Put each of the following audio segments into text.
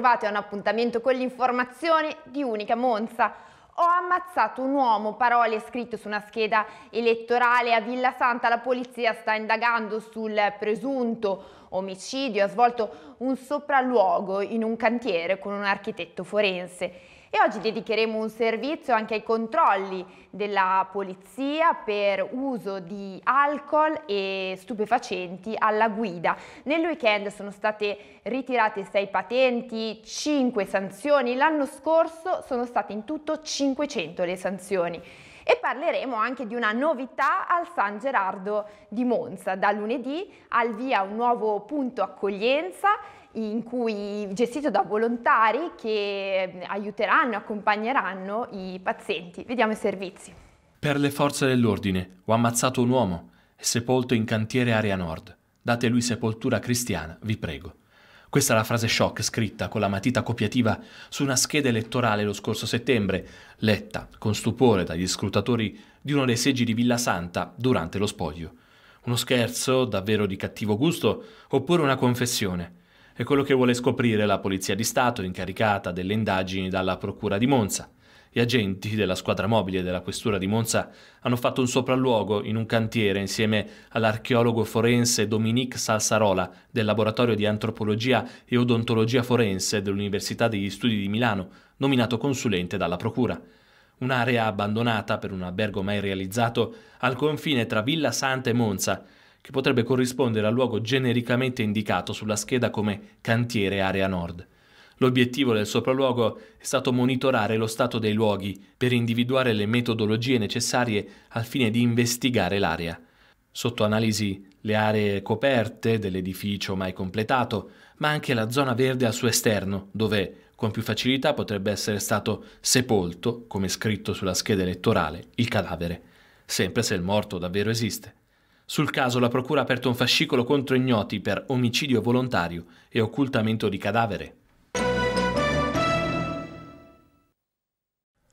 trovate a un appuntamento con l'informazione di Unica Monza. Ho ammazzato un uomo, parole scritte su una scheda elettorale a Villa Santa. La polizia sta indagando sul presunto omicidio. Ha svolto un sopralluogo in un cantiere con un architetto forense e oggi dedicheremo un servizio anche ai controlli della polizia per uso di alcol e stupefacenti alla guida. Nel weekend sono state ritirate 6 patenti, 5 sanzioni, l'anno scorso sono state in tutto 500 le sanzioni e parleremo anche di una novità al San Gerardo di Monza. Da lunedì al via un nuovo punto accoglienza in cui, gestito da volontari che ehm, aiuteranno, e accompagneranno i pazienti. Vediamo i servizi. Per le forze dell'ordine ho ammazzato un uomo, e sepolto in cantiere area nord. Date lui sepoltura cristiana, vi prego. Questa è la frase shock scritta con la matita copiativa su una scheda elettorale lo scorso settembre, letta con stupore dagli scrutatori di uno dei seggi di Villa Santa durante lo spoglio. Uno scherzo davvero di cattivo gusto oppure una confessione? È quello che vuole scoprire la Polizia di Stato incaricata delle indagini dalla Procura di Monza. Gli agenti della squadra mobile della Questura di Monza hanno fatto un sopralluogo in un cantiere insieme all'archeologo forense Dominique Salsarola del laboratorio di antropologia e odontologia forense dell'Università degli Studi di Milano, nominato consulente dalla Procura. Un'area abbandonata per un albergo mai realizzato al confine tra Villa Santa e Monza, che potrebbe corrispondere al luogo genericamente indicato sulla scheda come cantiere area nord. L'obiettivo del sopralluogo è stato monitorare lo stato dei luoghi per individuare le metodologie necessarie al fine di investigare l'area. Sotto analisi le aree coperte dell'edificio mai completato, ma anche la zona verde al suo esterno, dove con più facilità potrebbe essere stato sepolto, come scritto sulla scheda elettorale, il cadavere, sempre se il morto davvero esiste. Sul caso la procura ha aperto un fascicolo contro ignoti per omicidio volontario e occultamento di cadavere.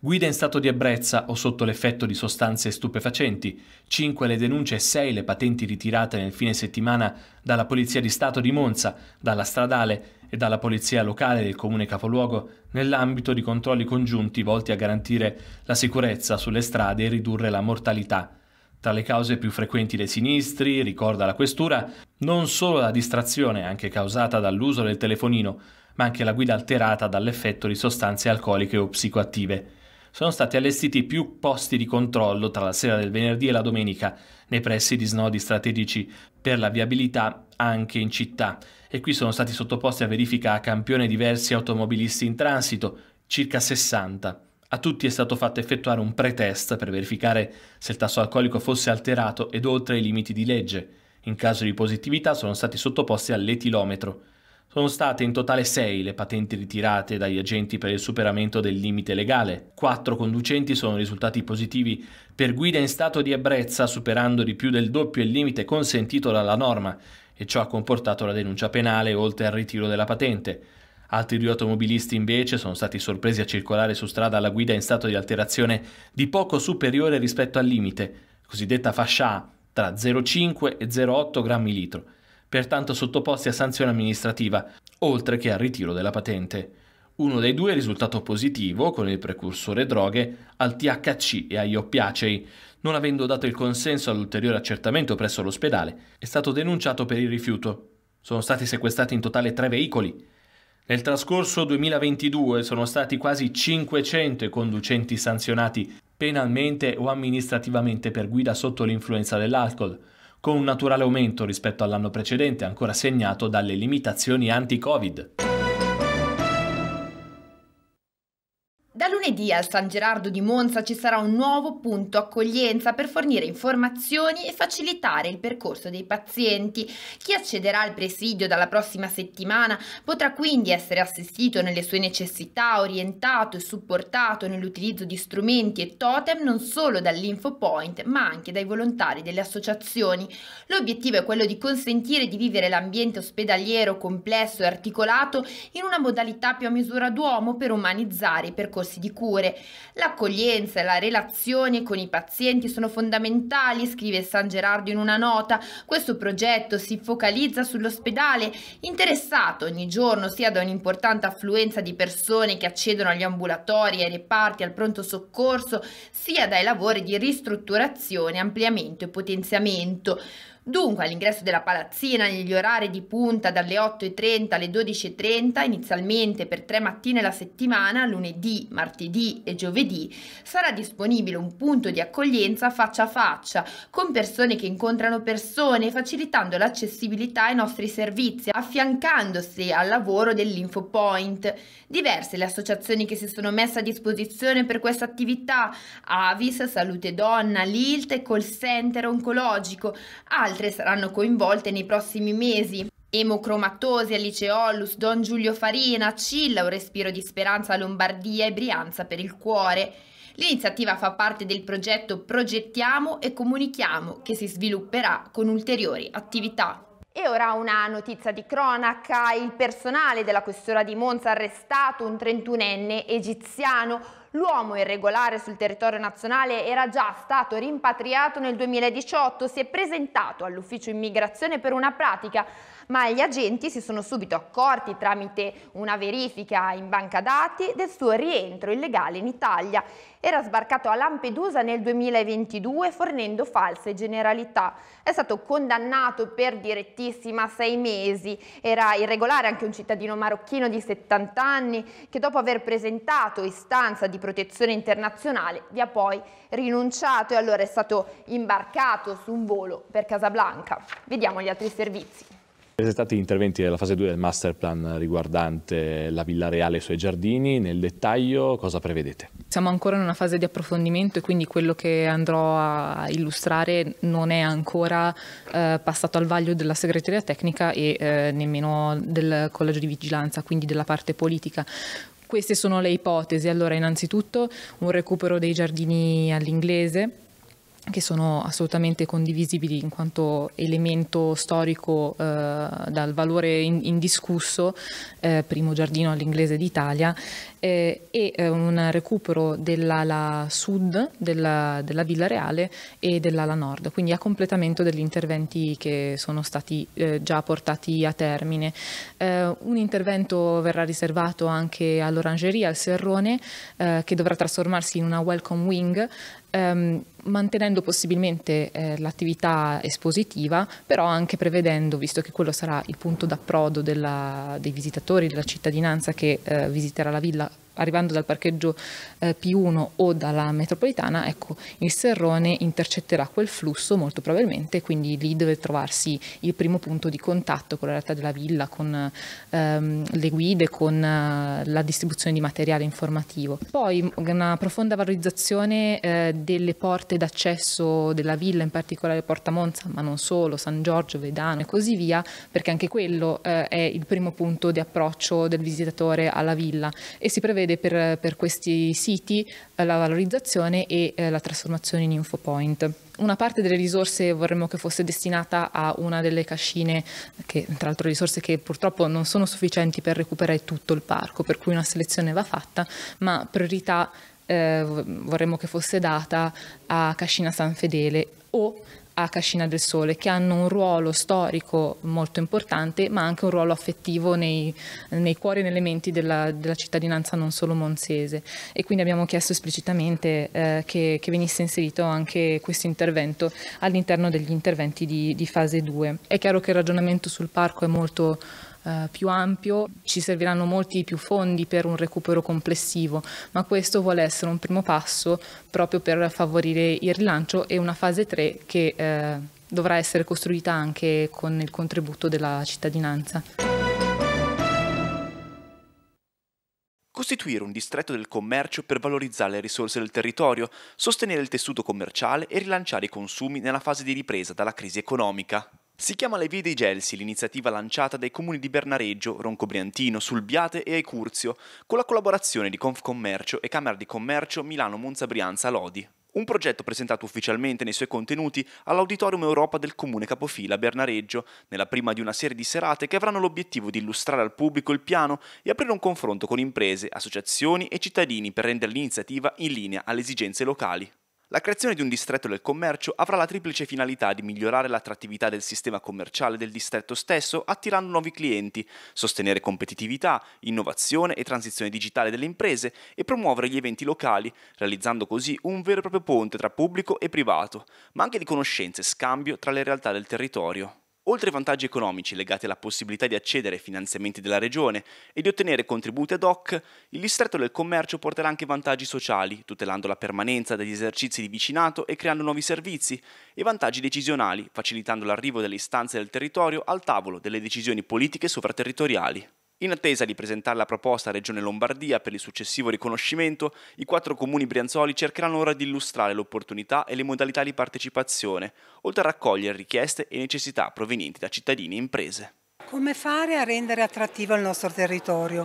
Guida in stato di ebbrezza o sotto l'effetto di sostanze stupefacenti, 5 le denunce e 6 le patenti ritirate nel fine settimana dalla Polizia di Stato di Monza, dalla Stradale e dalla Polizia Locale del Comune Capoluogo nell'ambito di controlli congiunti volti a garantire la sicurezza sulle strade e ridurre la mortalità tra le cause più frequenti dei sinistri, ricorda la questura, non solo la distrazione, anche causata dall'uso del telefonino, ma anche la guida alterata dall'effetto di sostanze alcoliche o psicoattive. Sono stati allestiti più posti di controllo tra la sera del venerdì e la domenica, nei pressi di snodi strategici per la viabilità anche in città, e qui sono stati sottoposti a verifica a campione diversi automobilisti in transito, circa 60 a tutti è stato fatto effettuare un pretest per verificare se il tasso alcolico fosse alterato ed oltre i limiti di legge. In caso di positività sono stati sottoposti all'etilometro. Sono state in totale 6 le patenti ritirate dagli agenti per il superamento del limite legale. Quattro conducenti sono risultati positivi per guida in stato di ebbrezza superando di più del doppio il limite consentito dalla norma e ciò ha comportato la denuncia penale oltre al ritiro della patente. Altri due automobilisti invece sono stati sorpresi a circolare su strada alla guida in stato di alterazione di poco superiore rispetto al limite, cosiddetta fascia A, tra 0,5 e 0,8 grammi litro, pertanto sottoposti a sanzione amministrativa, oltre che al ritiro della patente. Uno dei due è risultato positivo con il precursore droghe al THC e agli oppiacei. Non avendo dato il consenso all'ulteriore accertamento presso l'ospedale, è stato denunciato per il rifiuto. Sono stati sequestrati in totale tre veicoli, nel trascorso 2022 sono stati quasi 500 i conducenti sanzionati penalmente o amministrativamente per guida sotto l'influenza dell'alcol, con un naturale aumento rispetto all'anno precedente ancora segnato dalle limitazioni anti-Covid. lunedì al San Gerardo di Monza ci sarà un nuovo punto accoglienza per fornire informazioni e facilitare il percorso dei pazienti. Chi accederà al presidio dalla prossima settimana potrà quindi essere assistito nelle sue necessità, orientato e supportato nell'utilizzo di strumenti e totem non solo dall'InfoPoint ma anche dai volontari delle associazioni. L'obiettivo è quello di consentire di vivere l'ambiente ospedaliero complesso e articolato in una modalità più a misura d'uomo per umanizzare i percorsi di cura cure. L'accoglienza e la relazione con i pazienti sono fondamentali, scrive San Gerardo in una nota. Questo progetto si focalizza sull'ospedale interessato ogni giorno sia da un'importante affluenza di persone che accedono agli ambulatori, ai reparti, al pronto soccorso, sia dai lavori di ristrutturazione, ampliamento e potenziamento. Dunque, all'ingresso della palazzina, negli orari di punta dalle 8.30 alle 12.30, inizialmente per tre mattine alla settimana, lunedì, martedì e giovedì, sarà disponibile un punto di accoglienza faccia a faccia, con persone che incontrano persone, facilitando l'accessibilità ai nostri servizi, affiancandosi al lavoro dell'InfoPoint. Diverse le associazioni che si sono messe a disposizione per questa attività, Avis, Salute Donna, Lilt e Call Center Oncologico, altre altre saranno coinvolte nei prossimi mesi. Emocromatosi, Alice Ollus, Don Giulio Farina, Cilla, un respiro di speranza a Lombardia e Brianza per il cuore. L'iniziativa fa parte del progetto Progettiamo e Comunichiamo che si svilupperà con ulteriori attività. E ora una notizia di cronaca, il personale della questura di Monza ha arrestato un 31enne egiziano, L'uomo irregolare sul territorio nazionale era già stato rimpatriato nel 2018, si è presentato all'ufficio immigrazione per una pratica, ma gli agenti si sono subito accorti tramite una verifica in banca dati del suo rientro illegale in Italia. Era sbarcato a Lampedusa nel 2022 fornendo false generalità. È stato condannato per direttissima sei mesi. Era irregolare anche un cittadino marocchino di 70 anni che dopo aver presentato istanza di protezione internazionale, vi ha poi rinunciato e allora è stato imbarcato su un volo per Casablanca. Vediamo gli altri servizi. Presentati gli interventi della fase 2 del master plan riguardante la Villa Reale e i suoi giardini, nel dettaglio cosa prevedete? Siamo ancora in una fase di approfondimento e quindi quello che andrò a illustrare non è ancora eh, passato al vaglio della segreteria tecnica e eh, nemmeno del collegio di vigilanza, quindi della parte politica. Queste sono le ipotesi. Allora, innanzitutto un recupero dei giardini all'inglese, che sono assolutamente condivisibili in quanto elemento storico eh, dal valore indiscusso, eh, primo giardino all'inglese d'Italia, eh, e eh, un recupero dell'ala sud della, della, Villa Reale e dell'ala nord, quindi a completamento degli interventi che sono stati eh, già portati a termine. Eh, un intervento verrà riservato anche all'orangeria, al serrone, che dovrà trasformarsi in una welcome wing ehm, mantenendo possibilmente eh, l'attività espositiva, però anche prevedendo, visto che quello sarà il punto d'approdo dei visitatori, della cittadinanza che eh, visiterà la villa arrivando dal parcheggio eh, P1 o dalla metropolitana, ecco, il serrone intercetterà quel flusso molto probabilmente, quindi lì deve trovarsi il primo punto di contatto con la realtà della villa, con ehm, le guide, con eh, la distribuzione di materiale informativo. Poi una profonda valorizzazione eh, delle porte d'accesso della villa, in particolare Porta Monza, ma non solo, San Giorgio, Vedano e così via, perché anche quello eh, è il primo punto di approccio del visitatore alla villa e si prevede prevede per, per questi siti eh, la valorizzazione e eh, la trasformazione in InfoPoint. Una parte delle risorse vorremmo che fosse destinata a una delle cascine, che tra l'altro risorse che purtroppo non sono sufficienti per recuperare tutto il parco, per cui una selezione va fatta, ma priorità eh, vorremmo che fosse data a Cascina San Fedele o a Cascina del Sole, che hanno un ruolo storico molto importante, ma anche un ruolo affettivo nei, nei cuori e nelle menti della, della, cittadinanza non solo monsese. E quindi abbiamo chiesto esplicitamente eh, che, che, venisse inserito anche questo intervento all'interno degli interventi di, di fase 2. È chiaro che il ragionamento sul parco è molto eh, più ampio, ci serviranno molti più fondi per un recupero complessivo, ma questo vuole essere un primo passo proprio per favorire il rilancio e una fase 3 che eh, dovrà essere costruita anche con il contributo della cittadinanza. costituire un distretto del commercio per valorizzare le risorse del territorio, sostenere il tessuto commerciale e rilanciare i consumi nella fase di ripresa dalla crisi economica. Si chiama Le Vie dei Gelsi l'iniziativa lanciata dai comuni di Bernareggio, Roncobriantino, Sulbiate e Ecurzio, con la collaborazione di Confcommercio e Camera di Commercio Milano-Monza-Brianza-Lodi. Un progetto presentato ufficialmente nei suoi contenuti all'Auditorium Europa del Comune Capofila Bernareggio, nella prima di una serie di serate che avranno l'obiettivo di illustrare al pubblico il piano e aprire un confronto con imprese, associazioni e cittadini per rendere l'iniziativa in linea alle esigenze locali. La creazione di un distretto del commercio avrà la triplice finalità di migliorare l'attrattività del sistema commerciale del distretto stesso attirando nuovi clienti, sostenere competitività, innovazione e transizione digitale delle imprese e promuovere gli eventi locali, realizzando così un vero e proprio ponte tra pubblico e privato, ma anche di conoscenze e scambio tra le realtà del territorio. Oltre ai vantaggi economici legati alla possibilità di accedere ai finanziamenti della regione e di ottenere contributi ad hoc, il distretto del commercio porterà anche vantaggi sociali, tutelando la permanenza degli esercizi di vicinato e creando nuovi servizi, e vantaggi decisionali, facilitando l'arrivo delle istanze del territorio al tavolo delle decisioni politiche sovraterritoriali. In attesa di presentare la proposta a Regione Lombardia per il successivo riconoscimento, i quattro comuni brianzoli cercheranno ora di illustrare l'opportunità e le modalità di partecipazione, oltre a raccogliere richieste e necessità provenienti da cittadini e imprese. Come fare a rendere attrattivo il nostro territorio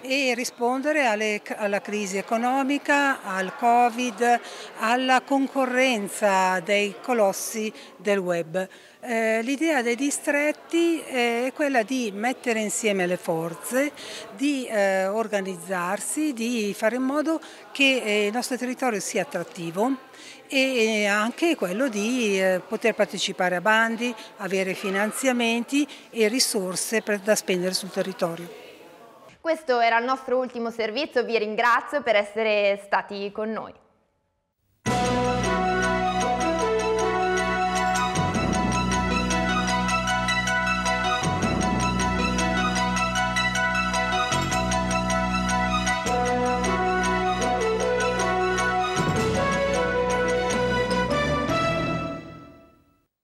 e rispondere alle, alla crisi economica, al Covid, alla concorrenza dei colossi del web? Eh, l'idea dei distretti eh, è quella di mettere insieme le forze, di eh, organizzarsi, di fare in modo che il nostro territorio sia attrattivo e anche quello di poter partecipare a bandi, avere finanziamenti e risorse da spendere sul territorio. Questo era il nostro ultimo servizio, vi ringrazio per essere stati con noi.